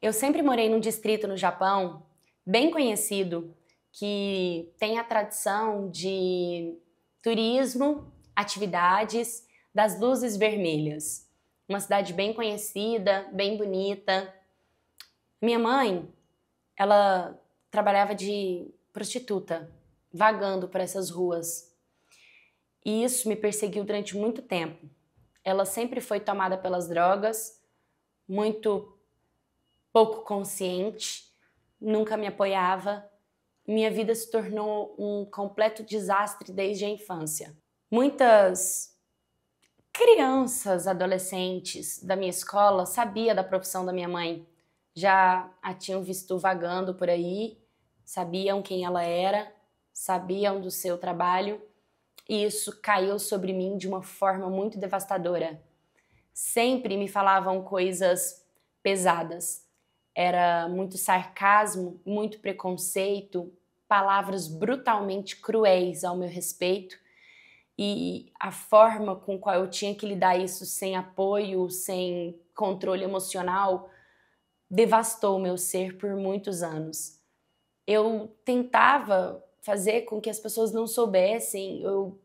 Eu sempre morei num distrito no Japão bem conhecido que tem a tradição de turismo, atividades das luzes vermelhas. Uma cidade bem conhecida, bem bonita. Minha mãe, ela trabalhava de prostituta, vagando por essas ruas. E isso me perseguiu durante muito tempo. Ela sempre foi tomada pelas drogas, muito pouco consciente, nunca me apoiava. Minha vida se tornou um completo desastre desde a infância. Muitas crianças, adolescentes da minha escola sabia da profissão da minha mãe. Já a tinham visto vagando por aí, sabiam quem ela era, sabiam do seu trabalho, e isso caiu sobre mim de uma forma muito devastadora. Sempre me falavam coisas pesadas, era muito sarcasmo, muito preconceito, palavras brutalmente cruéis ao meu respeito. E a forma com qual eu tinha que lidar isso sem apoio, sem controle emocional, devastou o meu ser por muitos anos. Eu tentava fazer com que as pessoas não soubessem, eu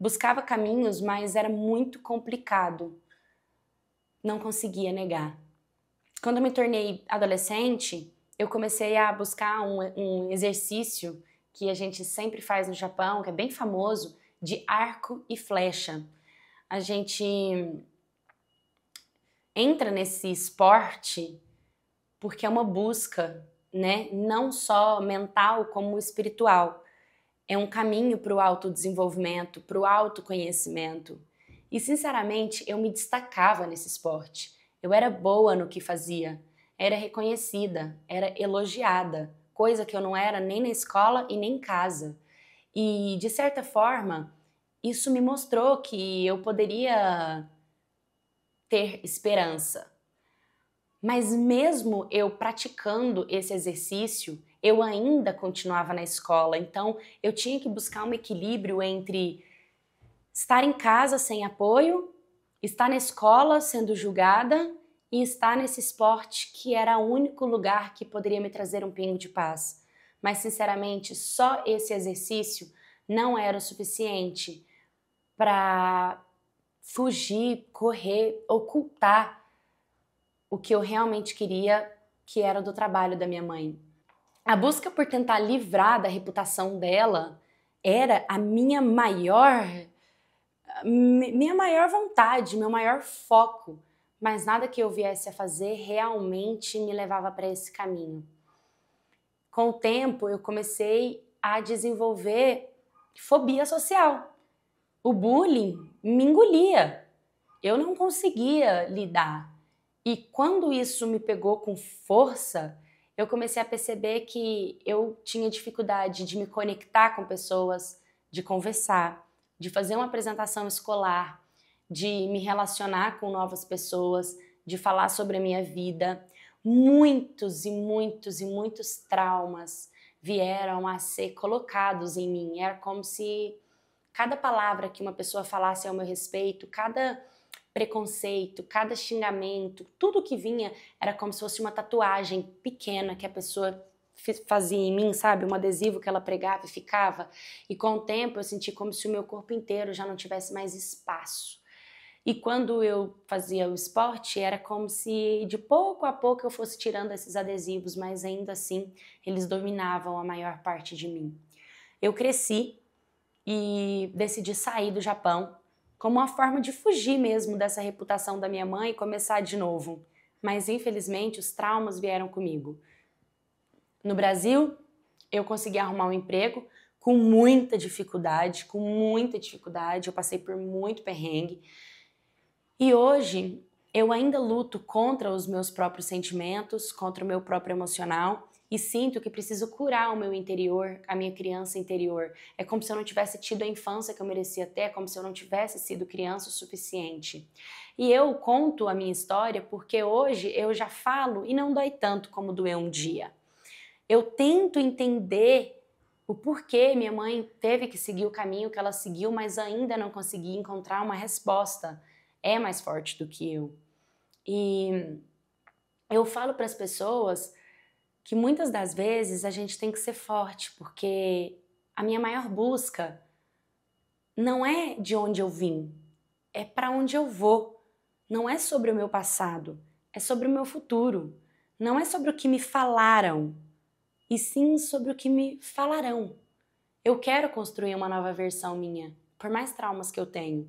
buscava caminhos, mas era muito complicado. Não conseguia negar quando me tornei adolescente, eu comecei a buscar um, um exercício que a gente sempre faz no Japão, que é bem famoso, de arco e flecha. A gente entra nesse esporte porque é uma busca, né? Não só mental como espiritual. É um caminho para o autodesenvolvimento, para o autoconhecimento. E sinceramente, eu me destacava nesse esporte. Eu era boa no que fazia, era reconhecida, era elogiada, coisa que eu não era nem na escola e nem em casa. E de certa forma, isso me mostrou que eu poderia ter esperança. Mas mesmo eu praticando esse exercício, eu ainda continuava na escola, então eu tinha que buscar um equilíbrio entre estar em casa sem apoio Está na escola sendo julgada e está nesse esporte que era o único lugar que poderia me trazer um pingo de paz. Mas, sinceramente, só esse exercício não era o suficiente para fugir, correr, ocultar o que eu realmente queria, que era do trabalho da minha mãe. A busca por tentar livrar da reputação dela era a minha maior minha maior vontade, meu maior foco, mas nada que eu viesse a fazer realmente me levava para esse caminho. Com o tempo, eu comecei a desenvolver fobia social. O bullying me engolia. Eu não conseguia lidar. E quando isso me pegou com força, eu comecei a perceber que eu tinha dificuldade de me conectar com pessoas, de conversar de fazer uma apresentação escolar, de me relacionar com novas pessoas, de falar sobre a minha vida. Muitos e muitos e muitos traumas vieram a ser colocados em mim. Era como se cada palavra que uma pessoa falasse ao meu respeito, cada preconceito, cada xingamento, tudo que vinha era como se fosse uma tatuagem pequena que a pessoa fazia em mim, sabe? Um adesivo que ela pregava e ficava. E com o tempo eu senti como se o meu corpo inteiro já não tivesse mais espaço. E quando eu fazia o esporte, era como se de pouco a pouco eu fosse tirando esses adesivos, mas ainda assim eles dominavam a maior parte de mim. Eu cresci e decidi sair do Japão como uma forma de fugir mesmo dessa reputação da minha mãe e começar de novo. Mas infelizmente os traumas vieram comigo. No Brasil, eu consegui arrumar um emprego com muita dificuldade, com muita dificuldade. Eu passei por muito perrengue. E hoje eu ainda luto contra os meus próprios sentimentos, contra o meu próprio emocional e sinto que preciso curar o meu interior, a minha criança interior. É como se eu não tivesse tido a infância que eu merecia ter, é como se eu não tivesse sido criança o suficiente. E eu conto a minha história porque hoje eu já falo e não dói tanto como doeu um dia eu tento entender o porquê minha mãe teve que seguir o caminho que ela seguiu, mas ainda não consegui encontrar uma resposta. É mais forte do que eu. E eu falo para as pessoas que muitas das vezes a gente tem que ser forte, porque a minha maior busca não é de onde eu vim, é para onde eu vou. Não é sobre o meu passado, é sobre o meu futuro. Não é sobre o que me falaram, e sim sobre o que me falarão. Eu quero construir uma nova versão minha, por mais traumas que eu tenho.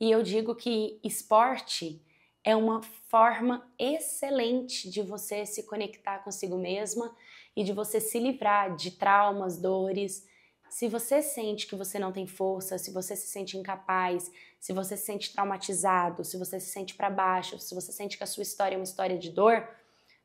E eu digo que esporte é uma forma excelente de você se conectar consigo mesma e de você se livrar de traumas, dores. Se você sente que você não tem força, se você se sente incapaz, se você se sente traumatizado, se você se sente para baixo, se você sente que a sua história é uma história de dor,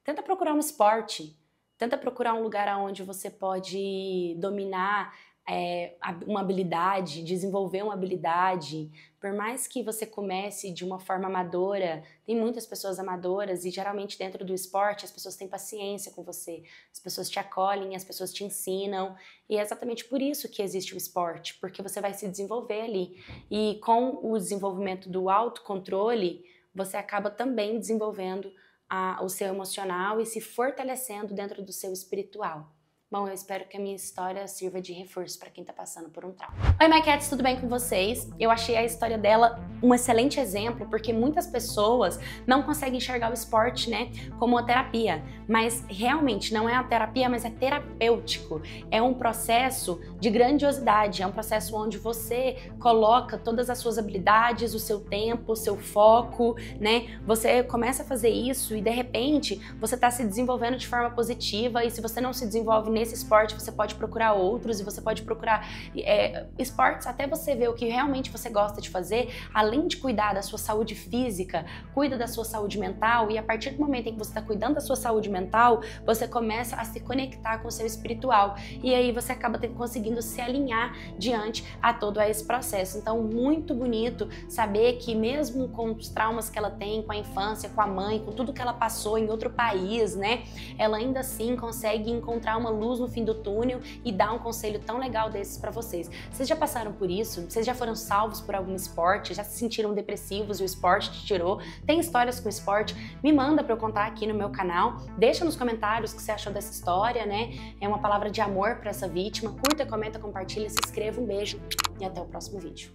tenta procurar um esporte. Tenta procurar um lugar onde você pode dominar é, uma habilidade, desenvolver uma habilidade. Por mais que você comece de uma forma amadora, tem muitas pessoas amadoras e geralmente dentro do esporte as pessoas têm paciência com você, as pessoas te acolhem, as pessoas te ensinam. E é exatamente por isso que existe o esporte, porque você vai se desenvolver ali. E com o desenvolvimento do autocontrole, você acaba também desenvolvendo a, o seu emocional e se fortalecendo dentro do seu espiritual. Bom, eu espero que a minha história sirva de reforço para quem está passando por um trauma. Oi, MyCats, tudo bem com vocês? Eu achei a história dela um excelente exemplo, porque muitas pessoas não conseguem enxergar o esporte, né, como uma terapia. Mas realmente não é uma terapia, mas é terapêutico. É um processo de grandiosidade, é um processo onde você coloca todas as suas habilidades, o seu tempo, o seu foco, né? Você começa a fazer isso e de repente você está se desenvolvendo de forma positiva e se você não se desenvolve nesse esporte, você pode procurar outros e você pode procurar é, esportes até você ver o que realmente você gosta de fazer, além de cuidar da sua saúde física, cuida da sua saúde mental e a partir do momento em que você está cuidando da sua saúde mental, você começa a se conectar com o seu espiritual e aí você acaba ter, conseguindo se alinhar diante a todo esse processo. Então, muito bonito saber que mesmo com os traumas que ela tem com a infância, com a mãe, com tudo que ela passou em outro país, né, ela ainda assim consegue encontrar uma luz luz no fim do túnel e dar um conselho tão legal desses para vocês. Vocês já passaram por isso? Vocês já foram salvos por algum esporte? Já se sentiram depressivos e o esporte te tirou? Tem histórias com esporte? Me manda para eu contar aqui no meu canal. Deixa nos comentários o que você achou dessa história, né? É uma palavra de amor para essa vítima. Curta, comenta, compartilha, se inscreva. Um beijo e até o próximo vídeo.